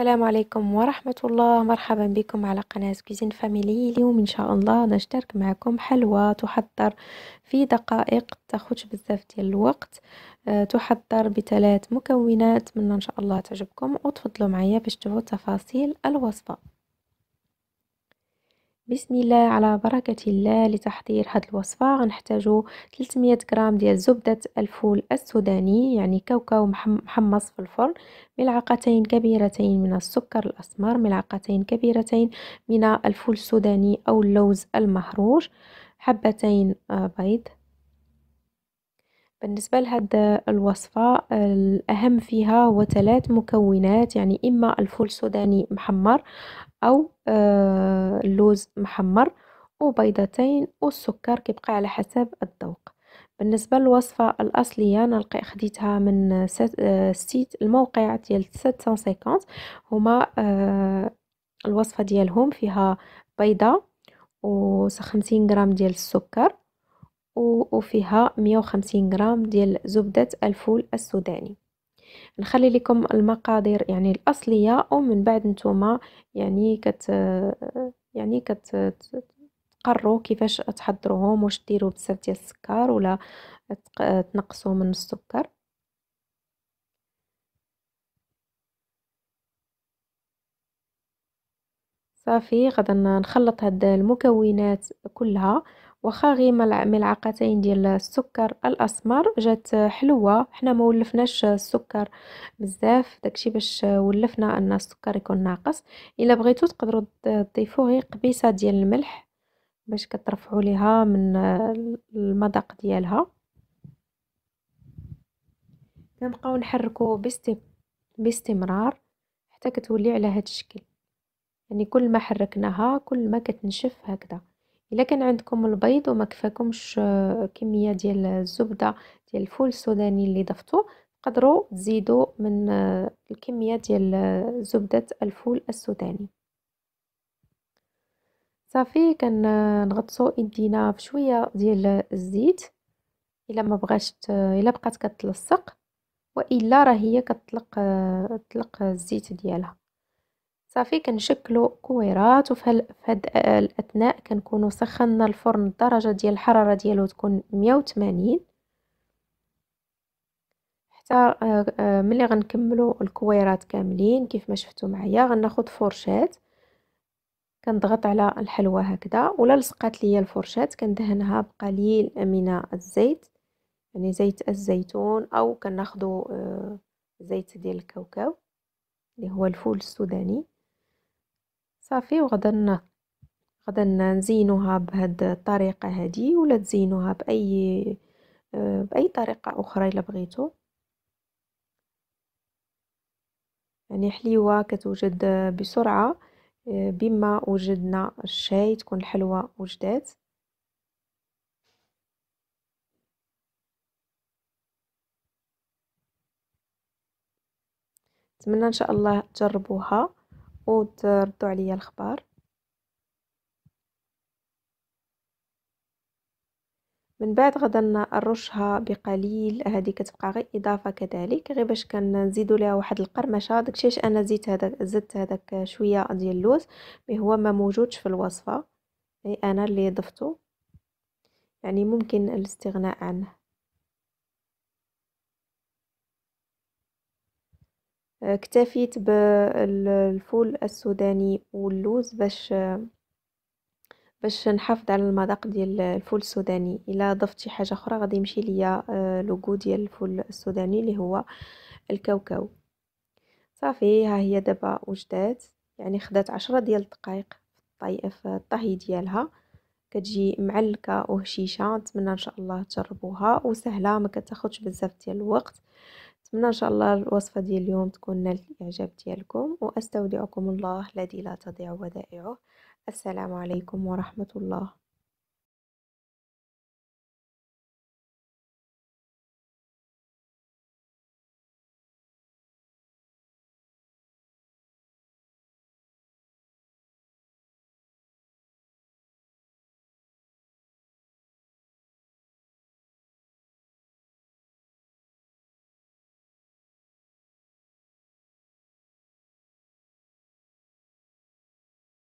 السلام عليكم ورحمة الله مرحبا بكم على قناة كوزين فاميلي اليوم إن شاء الله نشترك معكم حلوى تحضر في دقائق تاخدش بزاف ديال الوقت أه تحضر بثلاث مكونات من إن شاء الله تعجبكم وتفضلوا معايا باش تشوفوا تفاصيل الوصفة بسم الله على بركة الله لتحضير هاد الوصفة غنحتاجو 300 غرام ديال زبدة الفول السوداني يعني كاوكاو محمص في الفرن ملعقتين كبيرتين من السكر الأسمر ملعقتين كبيرتين من الفول السوداني أو اللوز المهروج حبتين آه، بيض بالنسبة لهاد الوصفة الأهم فيها هو ثلاث مكونات يعني إما الفول السوداني محمر أو آه، اللوز محمر وبيضتين والسكر كيبقى على حسب الذوق بالنسبة للوصفة الأصلية أنا خديتها من آه، سيت الموقع ديال 750 هما آه، الوصفة ديالهم فيها بيضة 50 غرام ديال السكر وفيها 150 غرام ديال زبدة الفول السوداني نخلي لكم المقادير يعني الاصليه ومن بعد نتوما يعني كت يعني كت تقروا كيفاش تحضروهم واش ديروا بزاف ديال السكر ولا تنقصوا من السكر صافي غادي نخلط هاد المكونات كلها واخا غير ملعقتين ديال السكر الاسمر جات حلوه حنا ما ولفناش السكر بزاف داكشي باش ولفنا ان السكر يكون ناقص الا بغيتو تقدروا تضيفوا غير قبيصه ديال الملح باش كترفعوا ليها من المذاق ديالها كنبقاو نحركو باستمرار حتى كتولي على هذا الشكل يعني كل ما حركناها كل ما كتنشف هكذا الا كان عندكم البيض وما كفاكمش آه، كميه ديال الزبده ديال الفول السوداني اللي ضفتو تقدروا تزيدوا من آه، الكميه ديال آه، زبده الفول السوداني صافي كنغطسو ايدينا بشويه ديال الزيت الا ما بغاش الا بقات كتلصق والا راه هي كتطلق تطلق الزيت ديالها صافي كنشكلو كويرات وفي هاد آه، الاثناء كنكونو سخنا الفرن الدرجه ديال الحراره ديالو تكون 180 حتى آه، آه، ملي غنكملو الكويرات كاملين كيف ما شفتوا معايا غناخد فرشات كنضغط على الحلوه هكذا ولا لصقات ليا الفرشات كندهنها بقليل من الزيت يعني زيت الزيتون او كناخدو زيت ديال الكاوكاو اللي هو الفول السوداني صافي وغدا غدا نزينوها بهاد الطريقه هادي ولا تزينوها باي آه، باي طريقه اخرى الا بغيتو يعني حليوه كتوجد بسرعه آه، بما وجدنا الشاي تكون الحلوه وجدات نتمنى ان شاء الله تجربوها وتردوا عليا الخبر من بعد غدا نرشها بقليل هذه كتبقى غير اضافه كذلك غير باش كنزيدوا ليها واحد القرمشه داكشي اش انا زيت هذاك زدت هذاك شويه ديال اللوز مي هو ما موجودش في الوصفه اي انا اللي ضفته يعني ممكن الاستغناء عنه اكتفيت بالفول السوداني واللوز باش باش نحافظ على المذاق ديال الفول السوداني الا ضفت شي حاجه اخرى غادي يمشي ليا آه، لوغو ديال الفول السوداني اللي هو الكاوكاو صافي ها هي دابا وجدات يعني خدات عشرة ديال الدقائق في الطهي ديالها كتجي معلكه وهشيشه نتمنى ان شاء الله تجربوها وسهله ما كتاخذش بزاف ديال الوقت نتمنى ان شاء الله الوصفه ديال اليوم تكون نالت الاعجاب ديالكم واستودعكم الله الذي لا تضيع ودائعه السلام عليكم ورحمه الله